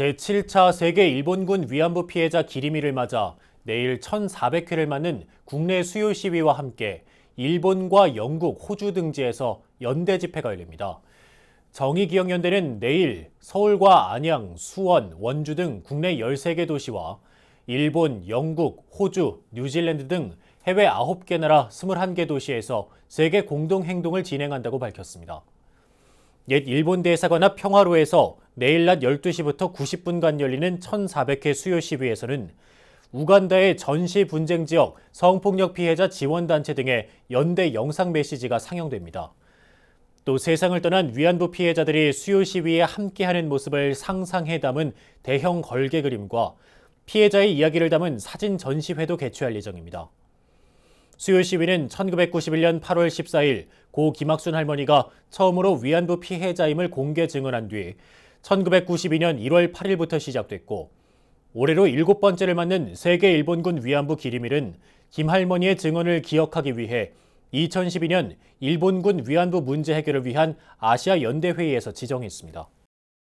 제7차 세계 일본군 위안부 피해자 기리미를 맞아 내일 1,400회를 맞는 국내 수요 시위와 함께 일본과 영국, 호주 등지에서 연대 집회가 열립니다. 정의기억연대는 내일 서울과 안양, 수원, 원주 등 국내 13개 도시와 일본, 영국, 호주, 뉴질랜드 등 해외 9개 나라 21개 도시에서 세계 공동행동을 진행한다고 밝혔습니다. 옛 일본 대사관 앞 평화로에서 내일 낮 12시부터 90분간 열리는 1,400회 수요 시위에서는 우간다의 전시 분쟁 지역 성폭력 피해자 지원단체 등의 연대 영상 메시지가 상영됩니다. 또 세상을 떠난 위안부 피해자들이 수요 시위에 함께하는 모습을 상상해 담은 대형 걸개 그림과 피해자의 이야기를 담은 사진 전시회도 개최할 예정입니다. 수요 시위는 1991년 8월 14일 고 김학순 할머니가 처음으로 위안부 피해자임을 공개 증언한 뒤 1992년 1월 8일부터 시작됐고 올해로 일곱 번째를 맞는 세계 일본군 위안부 기림일은 김 할머니의 증언을 기억하기 위해 2012년 일본군 위안부 문제 해결을 위한 아시아 연대회의에서 지정했습니다.